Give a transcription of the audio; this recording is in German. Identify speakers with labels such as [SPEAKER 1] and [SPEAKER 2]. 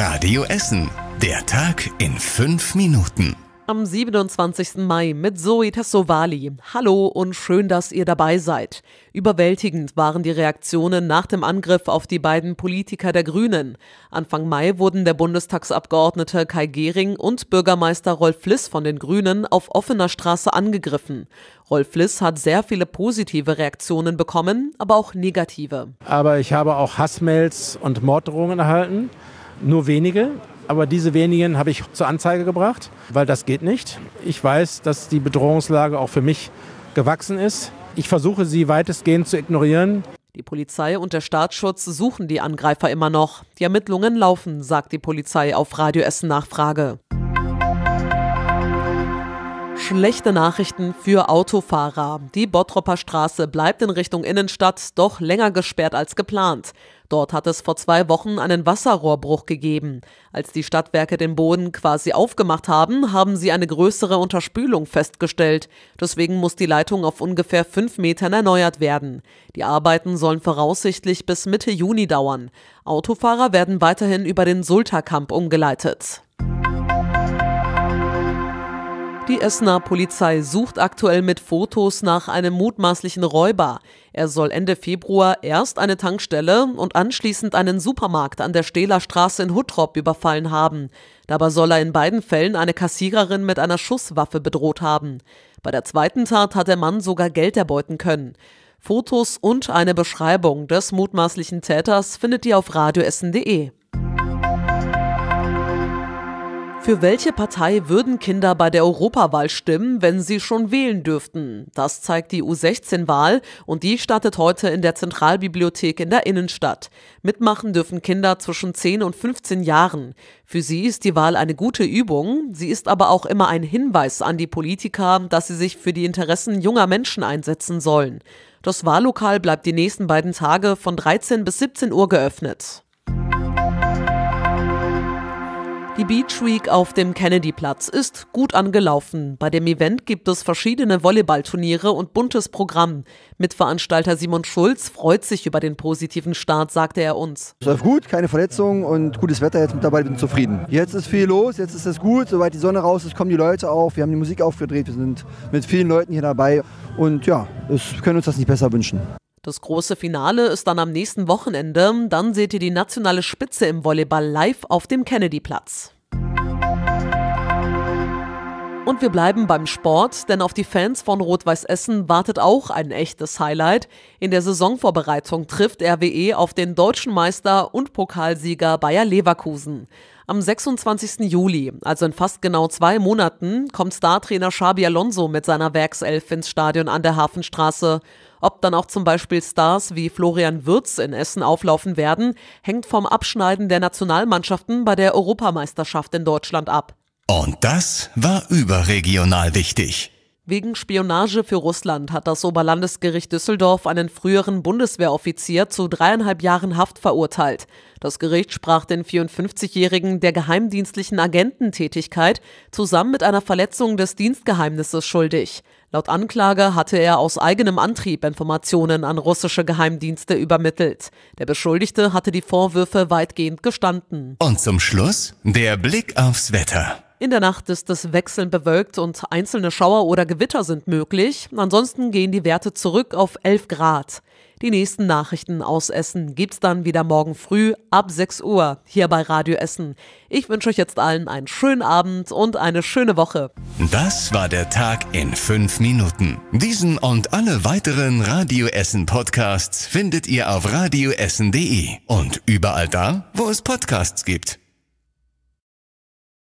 [SPEAKER 1] Radio Essen. Der Tag in fünf Minuten.
[SPEAKER 2] Am 27. Mai mit Zoe Tessovali. Hallo und schön, dass ihr dabei seid. Überwältigend waren die Reaktionen nach dem Angriff auf die beiden Politiker der Grünen. Anfang Mai wurden der Bundestagsabgeordnete Kai Gehring und Bürgermeister Rolf Liss von den Grünen auf offener Straße angegriffen. Rolf Liss hat sehr viele positive Reaktionen bekommen, aber auch negative.
[SPEAKER 1] Aber ich habe auch Hassmails und Morddrohungen erhalten nur wenige. Aber diese wenigen habe ich zur Anzeige gebracht, weil das geht nicht. Ich weiß, dass die Bedrohungslage auch für mich gewachsen ist. Ich versuche sie weitestgehend zu
[SPEAKER 2] ignorieren. Die Polizei und der Staatsschutz suchen die Angreifer immer noch. Die Ermittlungen laufen, sagt die Polizei auf Radio Essen Nachfrage. Schlechte Nachrichten für Autofahrer. Die Bottropper Straße bleibt in Richtung Innenstadt doch länger gesperrt als geplant. Dort hat es vor zwei Wochen einen Wasserrohrbruch gegeben. Als die Stadtwerke den Boden quasi aufgemacht haben, haben sie eine größere Unterspülung festgestellt. Deswegen muss die Leitung auf ungefähr fünf Metern erneuert werden. Die Arbeiten sollen voraussichtlich bis Mitte Juni dauern. Autofahrer werden weiterhin über den Sulterkamp umgeleitet. Die Essener Polizei sucht aktuell mit Fotos nach einem mutmaßlichen Räuber. Er soll Ende Februar erst eine Tankstelle und anschließend einen Supermarkt an der Stehler Straße in Huttrop überfallen haben. Dabei soll er in beiden Fällen eine Kassiererin mit einer Schusswaffe bedroht haben. Bei der zweiten Tat hat der Mann sogar Geld erbeuten können. Fotos und eine Beschreibung des mutmaßlichen Täters findet ihr auf radioessen.de. Für welche Partei würden Kinder bei der Europawahl stimmen, wenn sie schon wählen dürften? Das zeigt die U16-Wahl und die startet heute in der Zentralbibliothek in der Innenstadt. Mitmachen dürfen Kinder zwischen 10 und 15 Jahren. Für sie ist die Wahl eine gute Übung, sie ist aber auch immer ein Hinweis an die Politiker, dass sie sich für die Interessen junger Menschen einsetzen sollen. Das Wahllokal bleibt die nächsten beiden Tage von 13 bis 17 Uhr geöffnet. Die Beach Week auf dem Kennedy-Platz ist gut angelaufen. Bei dem Event gibt es verschiedene Volleyballturniere und buntes Programm. Mitveranstalter Simon Schulz freut sich über den positiven Start, sagte er uns.
[SPEAKER 1] Es läuft gut, keine Verletzungen und gutes Wetter jetzt mit dabei, bin zufrieden. Jetzt ist viel los, jetzt ist es gut, soweit die Sonne raus ist, kommen die Leute auf, wir haben die Musik aufgedreht, wir sind mit vielen Leuten hier dabei und ja, wir können uns das nicht besser wünschen.
[SPEAKER 2] Das große Finale ist dann am nächsten Wochenende. Dann seht ihr die nationale Spitze im Volleyball live auf dem Kennedyplatz. Und wir bleiben beim Sport, denn auf die Fans von Rot-Weiß Essen wartet auch ein echtes Highlight. In der Saisonvorbereitung trifft RWE auf den deutschen Meister und Pokalsieger Bayer Leverkusen. Am 26. Juli, also in fast genau zwei Monaten, kommt Startrainer Xabi Alonso mit seiner Werkself ins Stadion an der Hafenstraße ob dann auch zum Beispiel Stars wie Florian Würz in Essen auflaufen werden, hängt vom Abschneiden der Nationalmannschaften bei der Europameisterschaft in Deutschland ab.
[SPEAKER 1] Und das war überregional wichtig.
[SPEAKER 2] Wegen Spionage für Russland hat das Oberlandesgericht Düsseldorf einen früheren Bundeswehroffizier zu dreieinhalb Jahren Haft verurteilt. Das Gericht sprach den 54-Jährigen der geheimdienstlichen Agententätigkeit zusammen mit einer Verletzung des Dienstgeheimnisses schuldig. Laut Anklage hatte er aus eigenem Antrieb Informationen an russische Geheimdienste übermittelt. Der Beschuldigte hatte die Vorwürfe weitgehend gestanden.
[SPEAKER 1] Und zum Schluss der Blick aufs Wetter.
[SPEAKER 2] In der Nacht ist es wechselnd bewölkt und einzelne Schauer oder Gewitter sind möglich. Ansonsten gehen die Werte zurück auf 11 Grad. Die nächsten Nachrichten aus Essen gibt's dann wieder morgen früh ab 6 Uhr hier bei Radio Essen. Ich wünsche euch jetzt allen einen schönen Abend und eine schöne Woche.
[SPEAKER 1] Das war der Tag in 5 Minuten. Diesen und alle weiteren Radio Essen Podcasts findet ihr auf radioessen.de und überall da, wo es Podcasts gibt.